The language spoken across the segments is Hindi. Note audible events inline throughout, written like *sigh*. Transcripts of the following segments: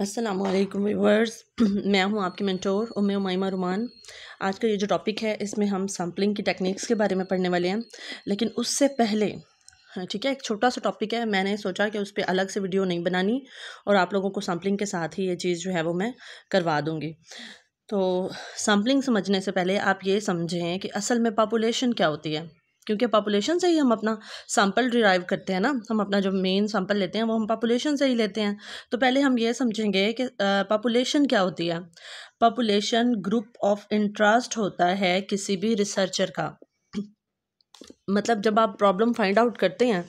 असलम व्यूवर्स *clears throat* मैं हूं आपकी मेंटोर मैं उमाइमा रुमान आज का ये जो टॉपिक है इसमें हम सैम्पलिंग की टेक्निक्स के बारे में पढ़ने वाले हैं लेकिन उससे पहले हाँ, ठीक है एक छोटा सा टॉपिक है मैंने सोचा कि उस पर अलग से वीडियो नहीं बनानी और आप लोगों को सैम्पलिंग के साथ ही ये चीज़ जो है वो मैं करवा दूँगी तो सैम्पलिंग समझने से पहले आप ये समझें कि असल में पॉपुलेशन क्या होती है क्योंकि पॉपुलेशन से ही हम अपना सैम्पल डिराइव करते हैं ना हम अपना जो मेन सैम्पल लेते हैं वो हम पॉपुलेशन से ही लेते हैं तो पहले हम ये समझेंगे कि पॉपुलेशन क्या होती है पॉपुलेशन ग्रुप ऑफ इंटरेस्ट होता है किसी भी रिसर्चर का मतलब जब आप प्रॉब्लम फाइंड आउट करते हैं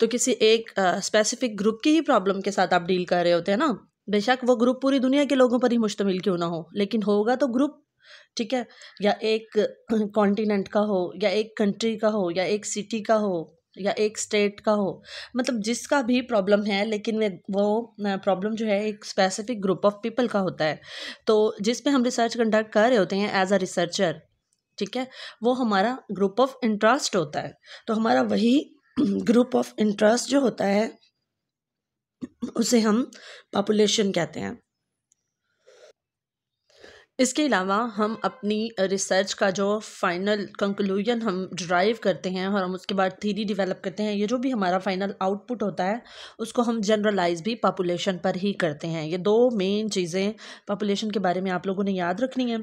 तो किसी एक स्पेसिफिक ग्रुप की ही प्रॉब्लम के साथ आप डील कर रहे होते हैं ना बेशक वो ग्रुप पूरी दुनिया के लोगों पर ही मुश्तमिल क्यों ना हो लेकिन होगा तो ग्रुप ठीक है या एक कॉन्टिनेंट का हो या एक कंट्री का हो या एक सिटी का हो या एक स्टेट का हो मतलब जिसका भी प्रॉब्लम है लेकिन वो प्रॉब्लम जो है एक स्पेसिफिक ग्रुप ऑफ पीपल का होता है तो पे हम रिसर्च कंडक्ट कर रहे होते हैं एज अ रिसर्चर ठीक है वो हमारा ग्रुप ऑफ इंटरेस्ट होता है तो हमारा वही ग्रुप ऑफ इंटरेस्ट जो होता है उसे हम पॉपुलेशन कहते हैं इसके अलावा हम अपनी रिसर्च का जो फ़ाइनल कंक्लूजन हम ड्राइव करते हैं और हम उसके बाद थीरी डेवलप करते हैं ये जो भी हमारा फ़ाइनल आउटपुट होता है उसको हम जनरलाइज भी पॉपुलेशन पर ही करते हैं ये दो मेन चीज़ें पॉपुलेशन के बारे में आप लोगों ने याद रखनी है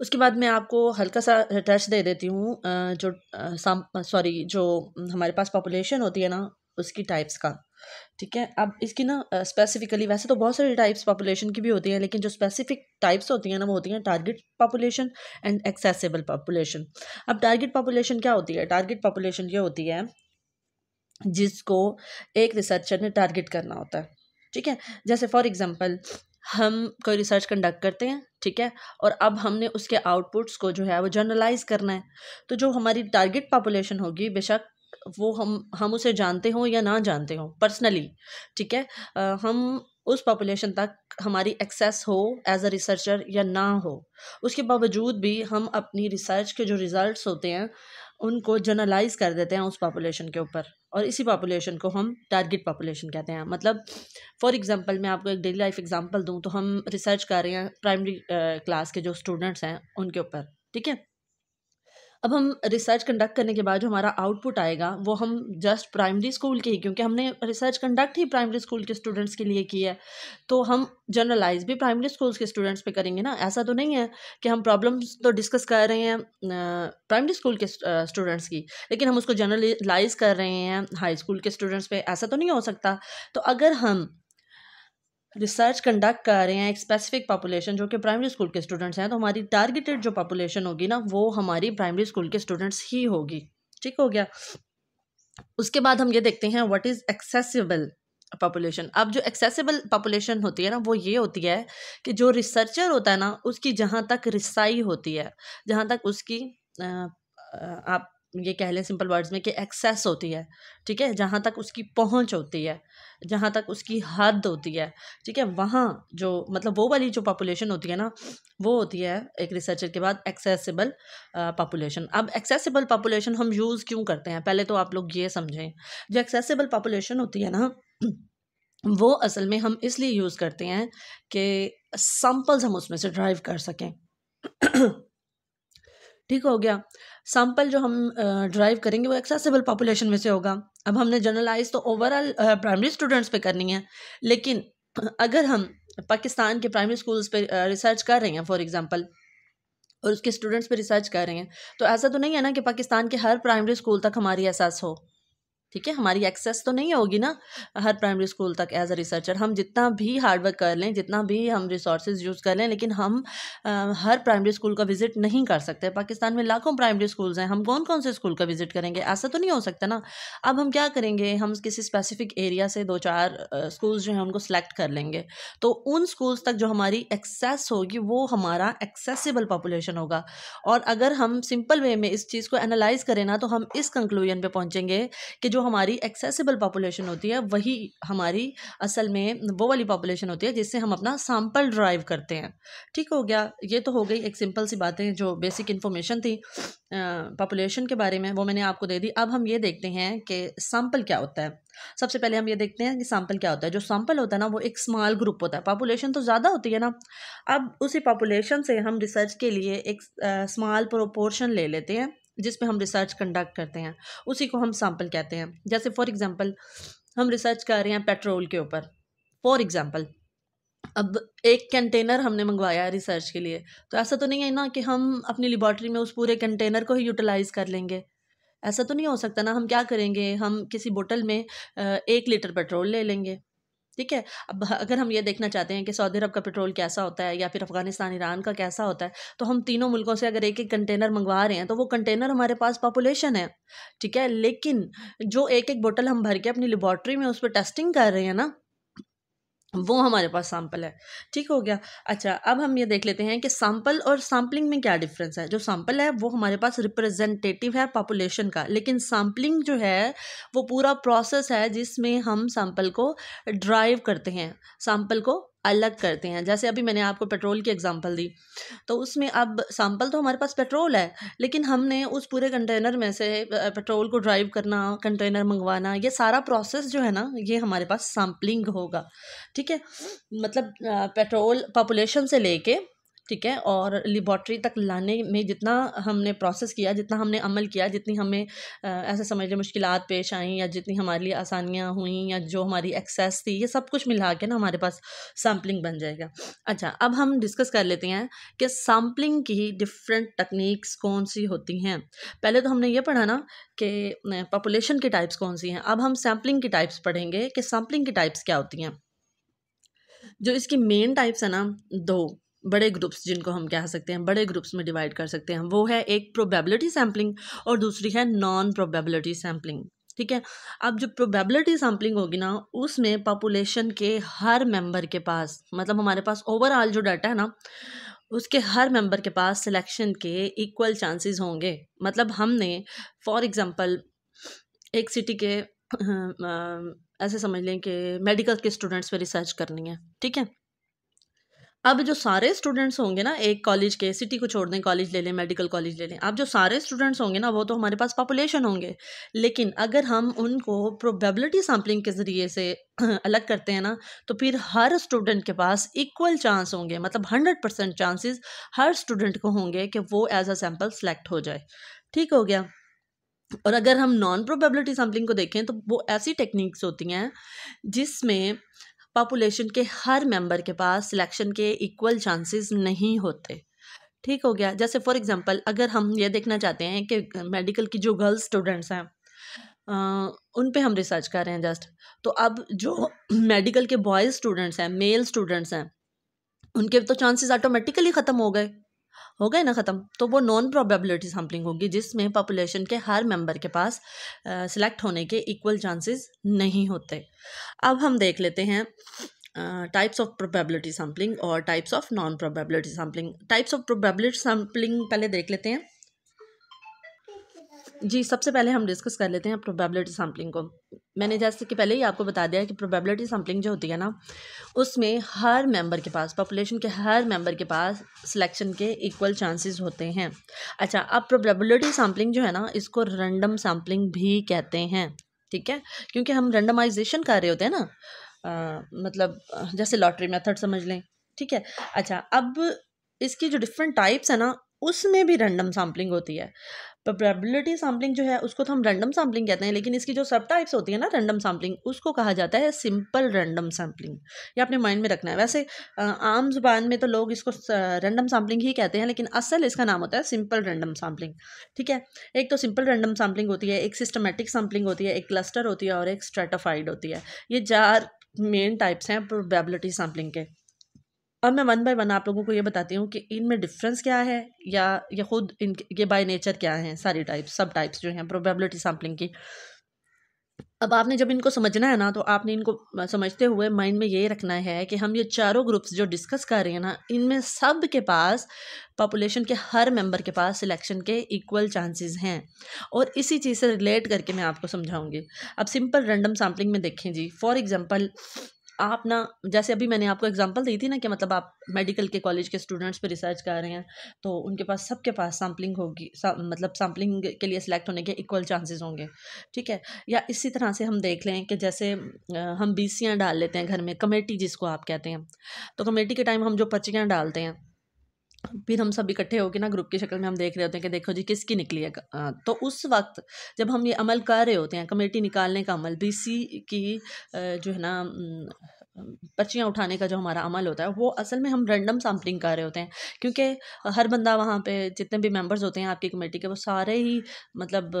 उसके बाद मैं आपको हल्का सा टच दे देती हूँ जो सॉरी जो हमारे पास पॉपुलेशन होती है ना उसकी टाइप्स का ठीक है अब इसकी ना स्पेसिफिकली वैसे तो बहुत सारी टाइप्स पॉपुलेशन की भी होती हैं लेकिन जो स्पेसिफिक टाइप्स होती हैं ना वो होती हैं target population and accessible population अब टारगेट पॉपुलेशन क्या होती है टारगेट पॉपुलेशन ये होती है जिसको एक रिसर्चर ने टारगेट करना होता है ठीक है जैसे फॉर एग्जाम्पल हम कोई रिसर्च कंडक्ट करते हैं ठीक है और अब हमने उसके आउटपुट्स को जो है वो जनरलाइज करना है तो जो हमारी टारगेट पॉपुलेशन होगी बेशक वो हम हम उसे जानते हों या ना जानते हों पर्सनली ठीक है आ, हम उस पॉपुलेशन तक हमारी एक्सेस हो एज अ रिसर्चर या ना हो उसके बावजूद भी हम अपनी रिसर्च के जो रिज़ल्ट होते हैं उनको जर्नलाइज कर देते हैं उस पॉपुलेशन के ऊपर और इसी पॉपुलेशन को हम टारगेट पॉपुलेशन कहते हैं मतलब फॉर एग्जांपल मैं आपको एक डेली लाइफ एग्जांपल दूं तो हम रिसर्च कर रहे हैं प्राइमरी क्लास के जो स्टूडेंट्स हैं उनके ऊपर ठीक है अब हम रिसर्च कंडक्ट करने के बाद जो हमारा आउटपुट आएगा वो हम जस्ट प्राइमरी स्कूल के ही क्योंकि हमने रिसर्च कंडक्ट ही प्राइमरी स्कूल के स्टूडेंट्स के लिए की है तो हम जनरलाइज भी प्राइमरी स्कूल्स के स्टूडेंट्स पे करेंगे ना ऐसा तो नहीं है कि हम प्रॉब्लम्स तो डिस्कस कर रहे हैं प्राइमरी स्कूल के स्टूडेंट्स की लेकिन हम उसको जनरलाइज कर रहे हैं हाई स्कूल के स्टूडेंट्स पे ऐसा तो नहीं हो सकता तो अगर हम रिसर्च कंडक्ट कर रहे हैं एक स्पेसिफिक पॉपुलेशन जो कि प्राइमरी स्कूल के स्टूडेंट्स हैं तो हमारी टारगेटेड जो पॉपुलेशन होगी ना वो हमारी प्राइमरी स्कूल के स्टूडेंट्स ही होगी ठीक हो गया उसके बाद हम ये देखते हैं व्हाट इज़ एक्सेसिबल पॉपुलेशन अब जो एक्सेसिबल पॉपुलेशन होती है ना वो ये होती है कि जो रिसर्चर होता है ना उसकी जहाँ तक रिसाई होती है जहाँ तक उसकी आप ये कह लें सिंपल वर्ड्स में कि एक्सेस होती है ठीक है जहाँ तक उसकी पहुँच होती है जहाँ तक उसकी हद होती है ठीक है वहाँ जो मतलब वो वाली जो पॉपुलेशन होती है ना वो होती है एक रिसर्चर के बाद एक्सेसिबल पॉपुलेशन अब एक्सेसिबल पॉपुलेशन हम यूज़ क्यों करते हैं पहले तो आप लोग ये समझें जो एक्सेसिबल पॉपुलेशन होती है ना वो असल में हम इसलिए यूज़ करते हैं कि सैम्पल्स हम उसमें से ड्राइव कर सकें ठीक हो गया सैम्पल जो हम ड्राइव करेंगे वो एक्सेसिबल पॉपुलेशन में से होगा अब हमने जनरलाइज तो ओवरऑल प्राइमरी स्टूडेंट्स पे करनी है लेकिन अगर हम पाकिस्तान के प्राइमरी स्कूल्स पे रिसर्च कर रहे हैं फॉर एग्जांपल और उसके स्टूडेंट्स पे रिसर्च कर रहे हैं तो ऐसा तो नहीं है ना कि पाकिस्तान के हर प्राइमरी स्कूल तक हमारी एहसास हो ठीक है हमारी एक्सेस तो नहीं होगी ना हर प्राइमरी स्कूल तक एज अ रिसर्चर हम जितना भी हार्डवर्क कर लें जितना भी हम रिसोर्सेज यूज़ कर लें लेकिन हम आ, हर प्राइमरी स्कूल का विज़िट नहीं कर सकते पाकिस्तान में लाखों प्राइमरी स्कूल्स हैं हम कौन कौन से स्कूल का विज़िट करेंगे ऐसा तो नहीं हो सकता ना अब हम क्या करेंगे हम किसी स्पेसिफिक एरिया से दो चार स्कूल्स जो हैं उनको सेलेक्ट कर लेंगे तो उन स्कूल्स तक जो हमारी एक्सेस होगी वो हमारा एक्सेसिबल पॉपुलेशन होगा और अगर हम सिंपल वे में इस चीज़ को एनालाइज करें ना तो हम इस कंक्लूजन पर पहुँचेंगे कि जो जो हमारी एक्सेसिबल पॉपुलेशन होती है वही हमारी असल में वो वाली पॉपुलेशन होती है जिससे हम अपना सैंपल ड्राइव करते हैं ठीक हो गया ये तो हो गई एक सिंपल सी बातें जो बेसिक इन्फॉर्मेशन थी पॉपुलेशन के बारे में वो मैंने आपको दे दी अब हम ये देखते हैं कि सैम्पल क्या होता है सबसे पहले हम ये देखते हैं कि सैम्पल क्या होता है जो सैम्पल होता है ना वो एक स्मॉल ग्रुप होता है पॉपुलेशन तो ज़्यादा होती है ना अब उसी पॉपुलेशन से हम रिसर्च के लिए एक स्मॉल प्रोपोर्शन ले लेते हैं जिस पे हम रिसर्च कंडक्ट करते हैं उसी को हम सैंपल कहते हैं जैसे फॉर एग्ज़ाम्पल हम रिसर्च कर रहे हैं पेट्रोल के ऊपर फॉर एग्ज़ाम्पल अब एक कंटेनर हमने मंगवाया है रिसर्च के लिए तो ऐसा तो नहीं है ना कि हम अपनी लेबॉर्ट्री में उस पूरे कंटेनर को ही यूटिलाइज़ कर लेंगे ऐसा तो नहीं हो सकता ना हम क्या करेंगे हम किसी बोतल में एक लीटर पेट्रोल ले लेंगे ठीक है अब अगर हम ये देखना चाहते हैं कि सऊदी अरब का पेट्रोल कैसा होता है या फिर अफगानिस्तान ईरान का कैसा होता है तो हम तीनों मुल्कों से अगर एक एक कंटेनर मंगवा रहे हैं तो वो कंटेनर हमारे पास पॉपुलेशन है ठीक है लेकिन जो एक एक बोतल हम भर के अपनी लेबॉर्ट्री में उस पर टेस्टिंग कर रहे हैं ना वो हमारे पास सैम्पल है ठीक हो गया अच्छा अब हम ये देख लेते हैं कि सैम्पल और सैम्पलिंग में क्या डिफरेंस है जो सैम्पल है वो हमारे पास रिप्रेजेंटेटिव है पॉपुलेशन का लेकिन सैम्पलिंग जो है वो पूरा प्रोसेस है जिसमें हम सैम्पल को ड्राइव करते हैं सैम्पल को अलग करते हैं जैसे अभी मैंने आपको पेट्रोल की एग्जांपल दी तो उसमें अब सैम्पल तो हमारे पास पेट्रोल है लेकिन हमने उस पूरे कंटेनर में से पेट्रोल को ड्राइव करना कंटेनर मंगवाना ये सारा प्रोसेस जो है ना ये हमारे पास सैम्पलिंग होगा ठीक है मतलब पेट्रोल पॉपुलेशन से लेके ठीक है और लेबॉट्री तक लाने में जितना हमने प्रोसेस किया जितना हमने अमल किया जितनी हमें ऐसे समझ लें मुश्किल पेश आई या जितनी हमारे लिए आसानियाँ हुई या जो हमारी एक्सेस थी ये सब कुछ मिला के ना हमारे पास सैम्पलिंग बन जाएगा अच्छा अब हम डिस्कस कर लेते हैं कि सैम्पलिंग की डिफरेंट टेक्निक्स कौन सी होती हैं पहले तो हमने ये पढ़ा ना कि पॉपुलेशन की टाइप्स कौन सी हैं अब हम सैम्पलिंग की टाइप्स पढ़ेंगे कि सैम्पलिंग की टाइप्स क्या होती हैं जो इसकी मेन टाइप्स है ना दो बड़े ग्रुप्स जिनको हम कह सकते हैं बड़े ग्रुप्स में डिवाइड कर सकते हैं वो है एक प्रोबेबिलिटी सैम्पलिंग और दूसरी है नॉन प्रोबेबिलिटी सैम्पलिंग ठीक है अब जो प्रोबेबिलिटी सैम्पलिंग होगी ना उसमें पॉपुलेशन के हर मेंबर के पास मतलब हमारे पास ओवरऑल जो डाटा है ना उसके हर मेंबर के पास सिलेक्शन के इक्वल चांसेस होंगे मतलब हमने फॉर एग्जांपल एक सिटी के ऐसे समझ लें कि मेडिकल के स्टूडेंट्स पे रिसर्च करनी है ठीक है अब जो सारे स्टूडेंट्स होंगे ना एक कॉलेज के सिटी को छोड़ दें कॉलेज ले लें मेडिकल कॉलेज ले लें अब जो सारे स्टूडेंट्स होंगे ना वो तो हमारे पास पॉपुलेशन होंगे लेकिन अगर हम उनको प्रोबेबिलिटी सैम्पलिंग के ज़रिए से *clears throat* अलग करते हैं ना तो फिर हर स्टूडेंट के पास इक्वल चांस होंगे मतलब हंड्रेड परसेंट चांसेस हर स्टूडेंट को होंगे कि वो एज अ सैम्पल सेलेक्ट हो जाए ठीक हो गया और अगर हम नॉन प्रोबेबिलिटी सैम्पलिंग को देखें तो वो ऐसी टेक्निक्स होती हैं जिसमें पॉपुलेशन के हर मेंबर के पास सिलेक्शन के इक्वल चांसेस नहीं होते ठीक हो गया जैसे फॉर एग्जांपल अगर हम ये देखना चाहते हैं कि मेडिकल की जो गर्ल्स स्टूडेंट्स हैं उन पे हम रिसर्च कर रहे हैं जस्ट तो अब जो मेडिकल के बॉयज़ स्टूडेंट्स हैं मेल स्टूडेंट्स हैं उनके तो चांसेस ऑटोमेटिकली ख़त्म हो गए हो गए ना ख़त्म तो वो नॉन प्रोबेबिलिटी सैम्पलिंग होगी जिसमें पॉपुलेशन के हर मेंबर के पास सिलेक्ट होने के इक्वल चांसेस नहीं होते अब हम देख लेते हैं टाइप्स ऑफ प्रोबेबिलिटी सैम्पलिंग और types of non probability sampling types of probability sampling पहले देख लेते हैं जी सबसे पहले हम डिस्कस कर लेते हैं प्रोबेबिलिटी सैम्पलिंग को मैंने जैसे कि पहले ही आपको बता दिया कि प्रोबेबिलिटी सैम्पलिंग जो होती है ना उसमें हर मेंबर के पास पॉपुलेशन के हर मेंबर के पास सिलेक्शन के इक्वल चांसेस होते हैं अच्छा अब प्रोबेबिलिटी सैम्पलिंग जो है ना इसको रैंडम सैम्पलिंग भी कहते हैं ठीक है क्योंकि हम रेंडमाइजेशन कर रहे होते हैं ना आ, मतलब जैसे लॉटरी मेथड समझ लें ठीक है अच्छा अब इसकी जो डिफरेंट टाइप्स है ना उसमें भी रैंडम सैम्पलिंग होती है प्रोबेबिलिटी तो सैम्पलिंग जो है उसको तो हम रैंडम सैम्पलिंग कहते हैं लेकिन इसकी जो सब टाइप्स होती है ना रैंडम सैम्पलिंग उसको कहा जाता है सिंपल रैंडम सैम्पलिंग ये आपने माइंड में रखना है वैसे आम जुबान में तो लोग इसको रैंडम सैम्पलिंग ही कहते हैं लेकिन असल इसका नाम होता है सिंपल रैंडम सैम्पलिंग ठीक है एक तो सिंपल रैंडम सैम्पलिंग होती है एक सिस्टमेटिक सैम्पलिंग होती है एक क्लस्टर होती है और एक स्ट्रेटाफाइड होती है ये चार मेन टाइप्स हैं प्रोबेबिलिटी सैम्पलिंग के अब मैं वन बाय वन आप लोगों को ये बताती हूँ कि इनमें डिफरेंस क्या है या ये खुद इन ये बाय नेचर क्या है सारी टाइप्स सब टाइप्स जो हैं प्रोबेबिलिटी सैम्पलिंग की अब आपने जब इनको समझना है ना तो आपने इनको समझते हुए माइंड में ये रखना है कि हम ये चारों ग्रुप्स जो डिस्कस कर रहे हैं ना इनमें सब के पास पॉपुलेशन के हर मेंबर के पास सिलेक्शन के इक्वल चांसेस हैं और इसी चीज़ से रिलेट करके मैं आपको समझाऊंगी अब सिंपल रैंडम सैम्पलिंग में देखें जी फॉर एग्जांपल आप ना जैसे अभी मैंने आपको एग्जांपल दी थी ना कि मतलब आप मेडिकल के कॉलेज के स्टूडेंट्स पर रिसर्च कर रहे हैं तो उनके पास सबके पास सैम्पलिंग होगी सा, मतलब सैम्पलिंग के लिए सिलेक्ट होने के इक्वल चांसेस होंगे ठीक है या इसी तरह से हम देख लें कि जैसे हम बीसियाँ डाल लेते हैं घर में कमेटी जिसको आप कहते हैं तो कमेटी के टाइम हम जो पर्चियाँ डालते हैं फिर हम सब इकट्ठे होकर ना ग्रुप की शक्ल में हम देख रहे होते हैं कि देखो जी किसकी निकली है आ, तो उस वक्त जब हम ये अमल कर रहे होते हैं कमेटी निकालने का अमल बी की जो है ना पर्चियाँ उठाने का जो हमारा अमल होता है वो असल में हम रैंडम सैम्पलिंग कर रहे होते हैं क्योंकि हर बंदा वहाँ पे जितने भी मेंबर्स होते हैं आपकी कमेटी के वो सारे ही मतलब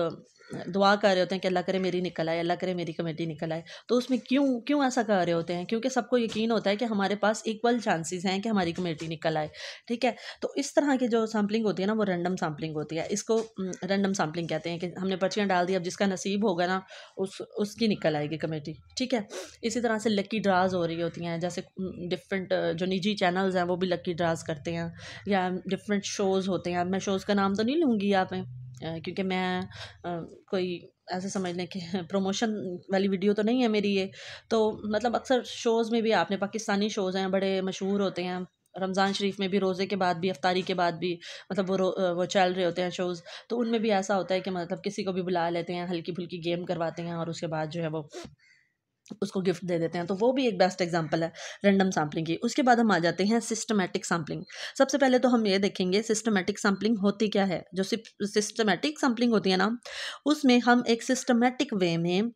दुआ कर रहे होते हैं कि अल्लाह करे मेरी निकल आए अल्लाह करे मेरी कमेटी निकल आए तो उसमें क्यों क्यों ऐसा कर रहे होते हैं क्योंकि सबको यकीन होता है कि हमारे पास इक्वल चांसेस हैं कि हमारी कमेटी निकल आए ठीक है तो इस तरह की जो सैम्पलिंग होती है ना वो रैंडम सैम्पलिंग होती है इसको रैंडम सैम्पलिंग कहते हैं कि हमने पर्चियाँ डाल दी अब जिसका नसीब होगा ना उस उसकी निकल आएगी कमेटी ठीक है इसी तरह से लक्की ड्राज हो रही होती हैं जैसे डिफरेंट जो निजी चैनल्स हैं वो भी लक्की ड्राज करते हैं या डिफरेंट शोज़ होते हैं मैं शोज़ का नाम तो नहीं लूँगी यहाँ पर क्योंकि मैं कोई ऐसे समझ लें कि प्रमोशन वाली वीडियो तो नहीं है मेरी ये तो मतलब अक्सर शोज़ में भी आपने पाकिस्तानी शोज़ हैं बड़े मशहूर होते हैं रमज़ान शरीफ में भी रोज़े के बाद भी अफ्तारी के बाद भी मतलब वो वो चल रहे होते हैं शोज़ तो उनमें भी ऐसा होता है कि मतलब किसी को भी बुला लेते हैं हल्की फुल्की गेम करवाते हैं और उसके बाद जो है वो उसको गिफ्ट दे देते हैं तो वो भी एक बेस्ट एग्जांपल है रैंडम सैम्पलिंग की उसके बाद हम आ जाते हैं सिस्टमैटिक सैम्पलिंग सबसे पहले तो हम ये देखेंगे सिस्टमैटिक सैम्पलिंग होती क्या है जो सिस्टमैटिक सैम्पलिंग होती है ना उसमें हम एक सिस्टमैटिक वे में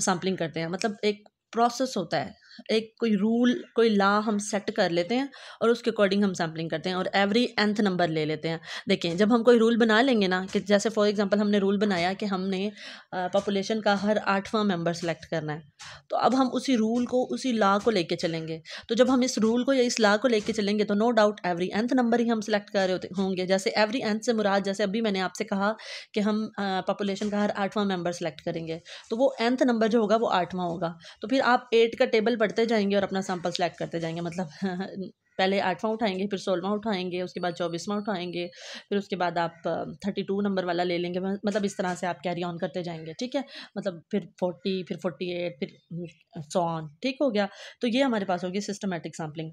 सैम्पलिंग करते हैं मतलब एक प्रोसेस होता है एक कोई रूल कोई ला हम सेट कर लेते हैं और उसके अकॉर्डिंग हम सैम्पलिंग करते हैं और एवरी एंथ नंबर ले लेते हैं देखें जब हम कोई रूल बना लेंगे ना कि जैसे फॉर एग्जांपल हमने रूल बनाया कि हमने पॉपुलेशन का हर आठवां मेंबर सेलेक्ट करना है तो अब हम उसी रूल को उसी ला को लेके चलेंगे तो जब हम इस रूल को या इस ला को लेके चलेंगे तो no doubt every nth number ही हम सेलेक्ट कर रहे होते होंगे जैसे एवरी एंथ से मुराद जैसे अभी मैंने आपसे कहा कि हम पॉपुलेशन का हर आठवां मेंबर सेलेक्ट करेंगे तो वो एंथ नंबर जो होगा वो आठवां होगा तो फिर आप एट का टेबल बढ़ते जाएंगे और अपना सैम्पल सेलेक्ट करते जाएंगे मतलब *laughs* पहले आठवां उठाएंगे फिर सोलवा उठाएंगे उसके बाद चौबीसवां उठाएंगे फिर उसके बाद आप थर्टी टू नंबर वाला ले लेंगे मतलब इस तरह से आप कैरी ऑन करते जाएंगे ठीक है मतलब फिर फोर्टी फिर फोर्टी एट फिर सौ हम्म, ऑन ठीक हो गया तो ये हमारे पास होगी सिस्टमेटिक सैम्पलिंग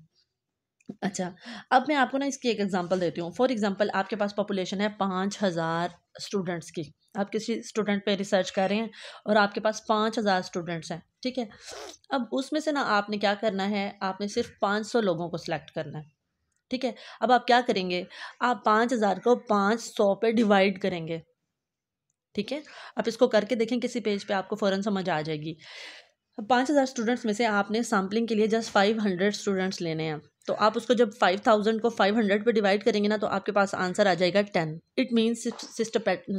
अच्छा अब मैं आपको ना इसकी एक एग्जांपल देती हूँ फॉर एग्जांपल आपके पास पॉपुलेशन है पाँच हज़ार स्टूडेंट्स की आप किसी स्टूडेंट पे रिसर्च कर रहे हैं और आपके पास पाँच हज़ार स्टूडेंट्स हैं ठीक है अब उसमें से ना आपने क्या करना है आपने सिर्फ पाँच सौ लोगों को सिलेक्ट करना है ठीक है अब आप क्या करेंगे आप पाँच हज़ार को पाँच सौ पर डिवाइड करेंगे ठीक है आप इसको करके देखें किसी पेज पे आपको फ़ौरन समझ आ जाएगी पाँच हज़ार स्टूडेंट्स में से आपने सैम्पलिंग के लिए जस्ट फाइव हंड्रेड स्टूडेंट्स लेने हैं तो आप उसको जब फाइव थाउजेंड को फाइव हंड्रेड पर डिवाइड करेंगे ना तो आपके पास आंसर आ जाएगा ten it means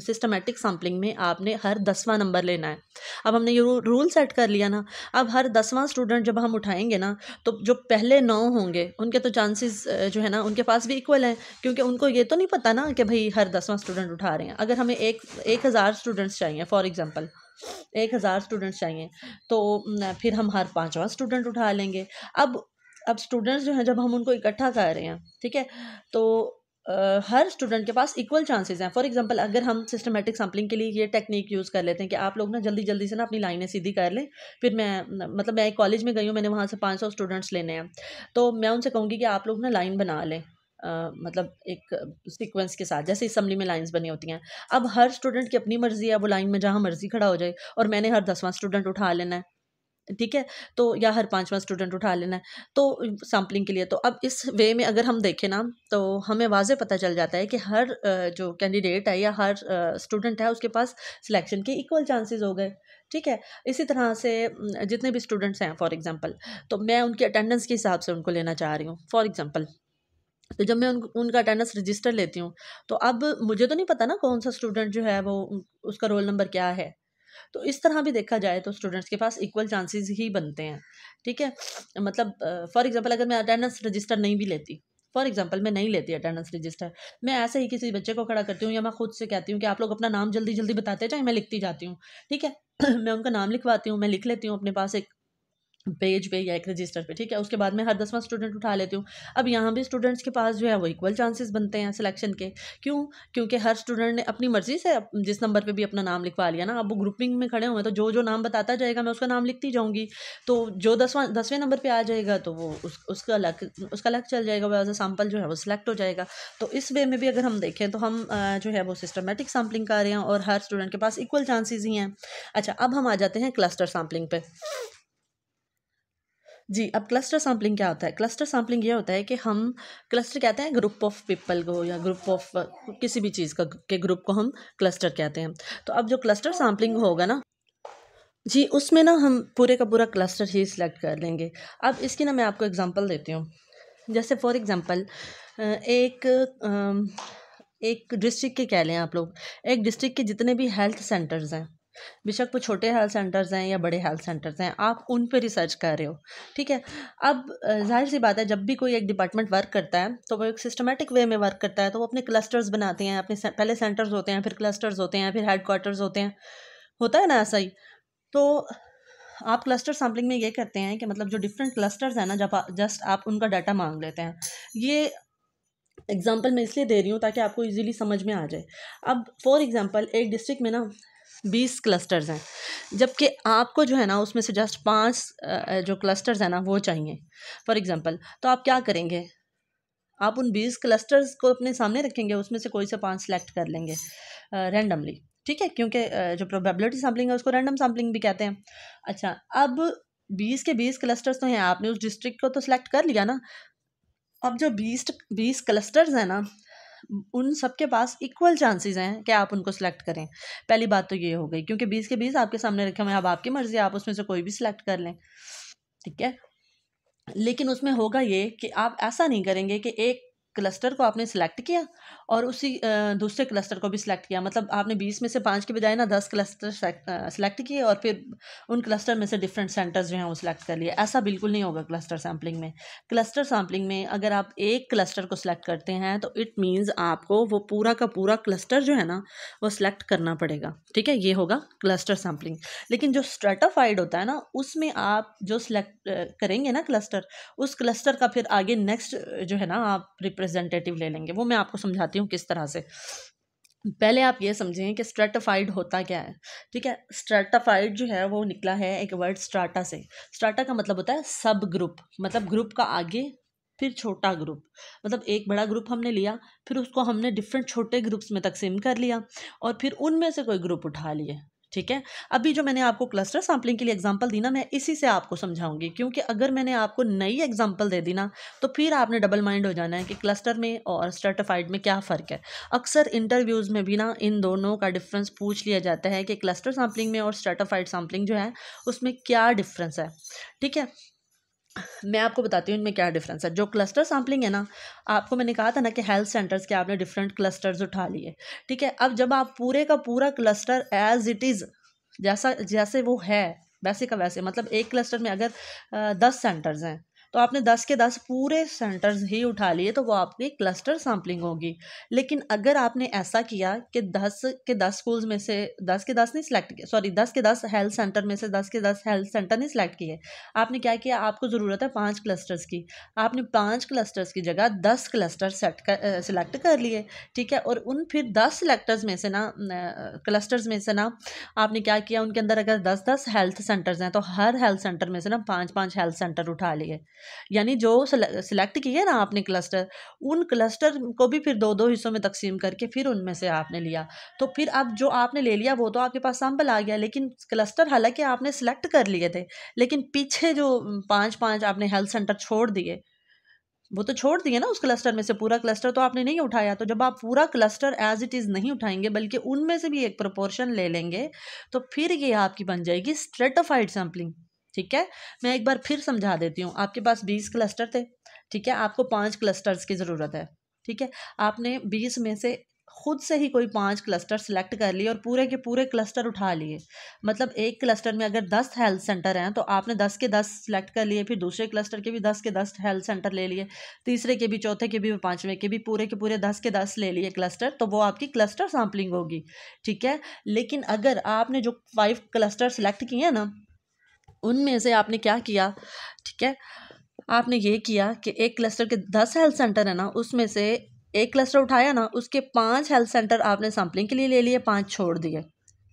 systematic sampling में आपने हर दसवां नंबर लेना है अब हमने ये रूल सेट कर लिया ना अब हर दसवां स्टूडेंट जब हम उठाएंगे ना तो जो पहले नौ होंगे उनके तो चांसेस जो है ना उनके पास भी इक्वल हैं क्योंकि उनको ये तो नहीं पता ना कि भाई हर दसवां स्टूडेंट उठा रहे हैं अगर हमें एक एक हज़ार स्टूडेंट्स चाहिए फॉर एग्ज़ाम्पल एक हज़ार स्टूडेंट्स चाहिए तो फिर हम हर पाँचवा स्टूडेंट उठा लेंगे अब अब स्टूडेंट्स जो हैं जब हम उनको इकट्ठा कर रहे हैं ठीक है तो Uh, हर स्टूडेंट के पास इक्वल चांसेस हैं फॉर एग्जांपल अगर हम सिस्टमेटिक सैम्पलिंग के लिए ये टेक्निक यूज़ कर लेते हैं कि आप लोग ना जल्दी जल्दी से ना अपनी लाइनें सीधी कर लें फिर मैं मतलब मैं एक कॉलेज में गई हूँ मैंने वहाँ से पाँच सौ स्टूडेंट्स लेने हैं तो मैं उनसे कहूँगी कि आप लोग ना लाइन बना लें Uh, मतलब एक सीक्वेंस के साथ जैसे इसम्बली में लाइंस बनी होती हैं अब हर स्टूडेंट की अपनी मर्ज़ी है वो लाइन में जहाँ मर्ज़ी खड़ा हो जाए और मैंने हर दसवां स्टूडेंट उठा लेना है ठीक है तो या हर पाँचवा स्टूडेंट उठा लेना है तो सैम्पलिंग के लिए तो अब इस वे में अगर हम देखें ना तो हमें वाजह पता चल जाता है कि हर जो कैंडिडेट है या हर स्टूडेंट है उसके पास सिलेक्शन के इक्वल चांसेस हो गए ठीक है इसी तरह से जितने भी स्टूडेंट्स हैं फॉर एग्ज़ाम्पल तो मैं उनके अटेंडेंस के हिसाब से उनको लेना चाह रही हूँ फॉर एग्ज़ाम्पल तो जब मैं उन उनका अटेंडेंस रजिस्टर लेती हूँ तो अब मुझे तो नहीं पता ना कौन सा स्टूडेंट जो है वो उसका रोल नंबर क्या है तो इस तरह भी देखा जाए तो स्टूडेंट्स के पास इक्वल चांसेस ही बनते हैं ठीक है मतलब फॉर एग्जांपल अगर मैं अटेंडेंस रजिस्टर नहीं भी लेती फॉर एग्जाम्पल मैं नहीं लेती अटेंडेंस रजिस्टर मैं ऐसे ही किसी बच्चे को खड़ा करती हूँ या मैं खुद से कहती हूँ कि आप लोग अपना नाम जल्दी जल्दी बताते चाहे मैं लिखती जाती हूँ ठीक है *clears throat* मैं उनका नाम लिखवाती हूँ मैं लिख लेती हूँ अपने पास एक पेज पे या एक रजिस्टर पे ठीक है उसके बाद में हर दसवां स्टूडेंट उठा लेती हूँ अब यहाँ भी स्टूडेंट्स के पास जो है वो इक्वल चांसेस बनते हैं सिलेक्शन के क्यों क्योंकि हर स्टूडेंट ने अपनी मर्ज़ी से जिस नंबर पे भी अपना नाम लिखवा लिया ना अब वो ग्रुपिंग में खड़े हुए तो जो जो नाम बताता जाएगा मैं उसका नाम लिखती जाऊँगी तो जो दसवां दसवें नंबर पर आ जाएगा तो वो उस, उसका अलग उसका अलग चल जाएगा वो एज अ सैम्पल जो है वो सिलेक्ट हो जाएगा तो इस वे में भी अगर हम देखें तो हम जो है वो सिस्टमेटिक सैम्पलिंग कर रहे हैं और हर स्टूडेंट के पास इक्वल चांसेज ही हैं अच्छा अब हम आ जाते हैं क्लस्टर सैम्पलिंग पर जी अब क्लस्टर सैम्पलिंग क्या होता है क्लस्टर सैम्पलिंग ये होता है कि हम क्लस्टर कहते हैं ग्रुप ऑफ पीपल को या ग्रुप ऑफ किसी भी चीज़ का के ग्रुप को हम क्लस्टर कहते हैं तो अब जो क्लस्टर सैम्पलिंग होगा ना जी उसमें ना हम पूरे का पूरा क्लस्टर ही सिलेक्ट कर लेंगे अब इसकी ना मैं आपको एग्ज़ाम्पल देती हूँ जैसे फॉर एग्ज़ाम्पल एक एक डिस्ट्रिक्ट के कह लें आप लोग एक डिस्ट्रिक्ट के जितने भी हेल्थ सेंटर्स हैं बेशक वो छोटे हेल्थ सेंटर्स हैं या बड़े हेल्थ सेंटर्स हैं आप उन पे रिसर्च कर रहे हो ठीक है अब जाहिर सी बात है जब भी कोई एक डिपार्टमेंट वर्क करता है तो वो एक सिस्टमेटिक वे में वर्क करता है तो वो अपने क्लस्टर्स बनाते हैं अपने पहले सेंटर्स होते हैं फिर क्लस्टर्स होते हैं फिर हेडकोार्टर्स होते हैं होता है ना ऐसा ही तो आप क्लस्टर सैम्पलिंग में ये करते हैं कि मतलब जो डिफरेंट क्लस्टर्स हैं ना जब जस्ट आप उनका डाटा मांग लेते हैं ये एग्जाम्पल मैं इसलिए दे रही हूँ ताकि आपको इजीली समझ में आ जाए अब फॉर एग्जाम्पल एक डिस्ट्रिक्ट में ना बीस क्लस्टर्स हैं जबकि आपको जो है ना उसमें से जस्ट पांच जो क्लस्टर्स हैं ना वो चाहिए फॉर एग्ज़ाम्पल तो आप क्या करेंगे आप उन बीस क्लस्टर्स को अपने सामने रखेंगे उसमें से कोई से पांच सेलेक्ट कर लेंगे रैंडमली ठीक है क्योंकि जो प्रोबेबिलिटी सैम्पलिंग है उसको रैंडम सैम्पलिंग भी कहते हैं अच्छा अब बीस के बीस क्लस्टर्स तो हैं आपने उस डिस्ट्रिक्ट को तो सिलेक्ट कर लिया ना अब जो बीस बीस क्लस्टर्स हैं ना उन सबके पास इक्वल चांसेस हैं कि आप उनको सिलेक्ट करें पहली बात तो ये हो गई क्योंकि बीस के बीस आपके सामने रखे हुए हैं अब आपकी मर्ज़ी आप उसमें से कोई भी सिलेक्ट कर लें ठीक है लेकिन उसमें होगा ये कि आप ऐसा नहीं करेंगे कि एक क्लस्टर को आपने सिलेक्ट किया और उसी दूसरे क्लस्टर को भी सिलेक्ट किया मतलब आपने बीस में से पाँच के बजाय ना दस क्लस्टर सेलेक्ट किए और फिर उन क्लस्टर में से डिफरेंट सेंटर्स जो हैं वो सिलेक्ट कर लिए ऐसा बिल्कुल नहीं होगा क्लस्टर सैम्पलिंग में क्लस्टर सैम्पलिंग में अगर आप एक क्लस्टर को सिलेक्ट करते हैं तो इट मीन्स आपको वो पूरा का पूरा क्लस्टर जो है ना वो सिलेक्ट करना पड़ेगा ठीक है ये होगा क्लस्टर सैम्पलिंग लेकिन जो स्ट्रेटाफाइड होता है ना उसमें आप जो सिलेक्ट करेंगे ना क्लस्टर उस क्लस्टर का फिर आगे नेक्स्ट जो है ना आप रिप्रेजेंटेटिव ले लेंगे वो मैं आपको समझाती हूँ हूँ किस तरह से पहले आप ये समझें कि स्ट्रेटाफाइड होता क्या है ठीक है स्ट्रेटाफाइड जो है वो निकला है एक वर्ड स्ट्राटा से स्ट्राटा का मतलब होता है सब ग्रुप मतलब ग्रुप का आगे फिर छोटा ग्रुप मतलब एक बड़ा ग्रुप हमने लिया फिर उसको हमने डिफरेंट छोटे ग्रुप्स में तकसीम कर लिया और फिर उनमें से कोई ग्रुप उठा लिए ठीक है अभी जो मैंने आपको क्लस्टर सैम्पलिंग के लिए एग्जांपल दी ना मैं इसी से आपको समझाऊंगी क्योंकि अगर मैंने आपको नई एग्जांपल दे दी ना तो फिर आपने डबल माइंड हो जाना है कि क्लस्टर में और स्टर्टिफाइड में क्या फ़र्क है अक्सर इंटरव्यूज़ में भी ना इन दोनों का डिफरेंस पूछ लिया जाता है कि क्लस्टर सैम्पलिंग में और स्टर्टिफाइड सैम्पलिंग जो है उसमें क्या डिफरेंस है ठीक है मैं आपको बताती हूँ इनमें क्या डिफरेंस है जो क्लस्टर सैम्पलिंग है ना आपको मैंने कहा था ना कि हेल्थ सेंटर्स के आपने डिफरेंट क्लस्टर्स उठा लिए ठीक है अब जब आप पूरे का पूरा क्लस्टर एज इट इज़ जैसा जैसे वो है वैसे का वैसे मतलब एक क्लस्टर में अगर दस सेंटर्स हैं तो आपने दस के दस पूरे सेंटर्स ही उठा लिए तो वो आपकी क्लस्टर सैम्पलिंग होगी लेकिन अगर आपने ऐसा किया कि दस के दस स्कूल्स में से दस के दस नहीं सिलेक्ट किया सॉरी दस के दस हेल्थ सेंटर में से दस के दस हेल्थ सेंटर नहीं सिलेक्ट किए आपने क्या किया आपको ज़रूरत है पाँच क्लस्टर्स की आपने पाँच क्लस्टर्स की जगह दस क्लस्टर सेट कर सिलेक्ट कर लिए ठीक है और उन फिर दस सिलेक्टर्स में से ना क्लस्टर्स में से ना आपने क्या किया उनके अंदर अगर दस दस हेल्थ सेंटर्स हैं तो हर हेल्थ सेंटर में से ना पाँच पाँच हेल्थ सेंटर उठा लिए यानी जो सिलेक्ट किए ना आपने क्लस्टर उन क्लस्टर को भी फिर दो दो हिस्सों में तकसीम करके फिर उनमें से आपने लिया तो फिर अब जो आपने ले लिया वो तो आपके पास सैम्पल आ गया लेकिन क्लस्टर हालांकि आपने सिलेक्ट कर लिए थे लेकिन पीछे जो पाँच पाँच आपने हेल्थ सेंटर छोड़ दिए वो तो छोड़ दिए ना उस क्लस्टर में से पूरा क्लस्टर तो आपने नहीं उठाया तो जब आप पूरा क्लस्टर एज इट इज़ नहीं उठाएंगे बल्कि उनमें से भी एक प्रपोर्शन ले लेंगे तो फिर ये आपकी बन जाएगी स्ट्रेटोफाइड सैम्पलिंग ठीक है मैं एक बार फिर समझा देती हूँ आपके पास बीस क्लस्टर थे ठीक है आपको पाँच क्लस्टर्स की ज़रूरत है ठीक है आपने बीस में से खुद से ही कोई पांच क्लस्टर सेलेक्ट कर लिए और पूरे के पूरे क्लस्टर उठा लिए मतलब एक क्लस्टर में अगर दस हेल्थ सेंटर हैं तो आपने दस के दस सेलेक्ट कर लिए फिर दूसरे क्लस्टर के भी दस के दस हेल्थ सेंटर ले लिए तीसरे के भी चौथे के भी पाँचवें के भी पूरे के पूरे दस के दस ले लिए क्लस्टर तो वो आपकी क्लस्टर सैम्पलिंग होगी ठीक है लेकिन अगर आपने जो फाइव क्लस्टर सेलेक्ट किए ना उनमें से आपने क्या किया ठीक है आपने ये किया कि एक क्लस्टर के दस हेल्थ सेंटर है ना उसमें से एक क्लस्टर उठाया ना उसके पाँच हेल्थ सेंटर आपने सैम्पलिंग के लिए ले लिए पाँच छोड़ दिए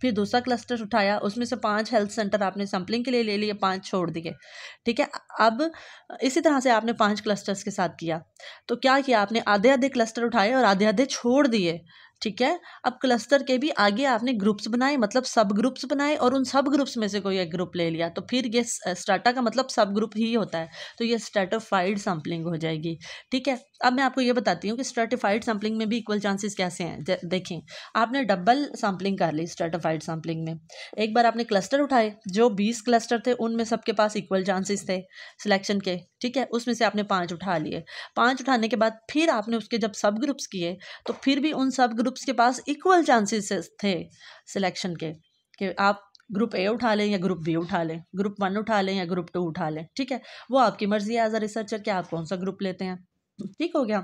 फिर दूसरा क्लस्टर उठाया उसमें से पांच हेल्थ सेंटर आपने सैम्पलिंग के लिए ले लिए पांच छोड़ दिए ठीक है अब इसी तरह से आपने पांच क्लस्टर्स के साथ किया तो क्या किया आपने आधे आधे क्लस्टर उठाए और आधे आधे छोड़ दिए ठीक है अब क्लस्टर के भी आगे आपने ग्रुप्स बनाए मतलब सब ग्रुप्स बनाए और उन सब ग्रुप्स में से कोई एक ग्रुप ले लिया तो फिर ये स्टाटा का मतलब सब ग्रुप ही होता है तो ये स्ट्रेटिफाइड सैम्पलिंग हो जाएगी ठीक है अब मैं आपको ये बताती हूँ कि स्ट्रेटिफाइड सैम्पलिंग में भी इक्वल चांसेस कैसे हैं देखें आपने डबल सैम्पलिंग कर ली स्ट्रेटिफाइड सैम्पलिंग में एक बार आपने क्लस्टर उठाए जो बीस क्लस्टर थे उनमें सबके पास इक्वल चांसेस थे सिलेक्शन के ठीक है उसमें से आपने पाँच उठा लिए पाँच उठाने के बाद फिर आपने उसके जब सब ग्रुप्स किए तो फिर भी उन सब ग्रुप्स के पास इक्वल चांसेस थे सिलेक्शन के कि आप ग्रुप ए उठा लें या ग्रुप बी उठा लें ग्रुप वन उठा लें या ग्रुप टू उठा लें ठीक है वो आपकी मर्जी है एज अ रिसर्चर कि आप कौन सा ग्रुप लेते हैं ठीक हो गया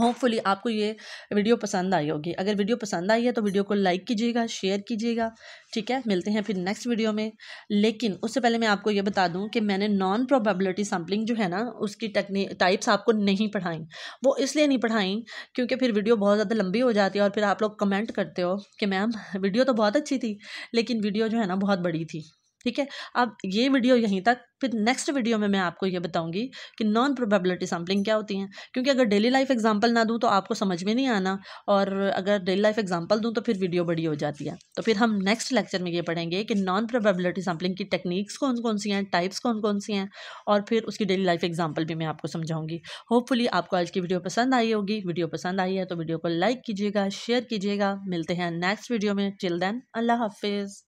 होपफुली आपको ये वीडियो पसंद आई होगी अगर वीडियो पसंद आई है तो वीडियो को लाइक कीजिएगा शेयर कीजिएगा ठीक है मिलते हैं फिर नेक्स्ट वीडियो में लेकिन उससे पहले मैं आपको ये बता दूं कि मैंने नॉन प्रोबेबिलिटी सैम्पलिंग जो है ना उसकी टेक्नी टाइप्स आपको नहीं पढ़ाई वो इसलिए नहीं पढ़ाई क्योंकि फिर वीडियो बहुत ज़्यादा लंबी हो जाती है और फिर आप लोग कमेंट करते हो कि मैम वीडियो तो बहुत अच्छी थी लेकिन वीडियो जो है ना बहुत बड़ी थी ठीक है अब ये वीडियो यहीं तक फिर नेक्स्ट वीडियो में मैं आपको ये बताऊंगी कि नॉन प्रोबेबिलिटी सैम्पलिंग क्या होती हैं क्योंकि अगर डेली लाइफ एग्जांपल ना दूँ तो आपको समझ में नहीं आना और अगर डेली लाइफ एग्जांपल दूँ तो फिर वीडियो बड़ी हो जाती है तो फिर हम नेक्स्ट लेक्चर में ये पढ़ेंगे कि नॉन प्रोबेबिलिटी सैम्पलिंग की टेक्निक्स कौन कौन सी हैं टाइप्स कौन कौन सी हैं और फिर उसकी डेली लाइफ एग्जाम्पल भी मैं आपको समझाऊंगी होपफुली आपको आज की वीडियो पसंद आई होगी वीडियो पसंद आई है तो वीडियो को लाइक कीजिएगा शेयर कीजिएगा मिलते हैं नेक्स्ट वीडियो में चिल देन अल्लाह हाफिज़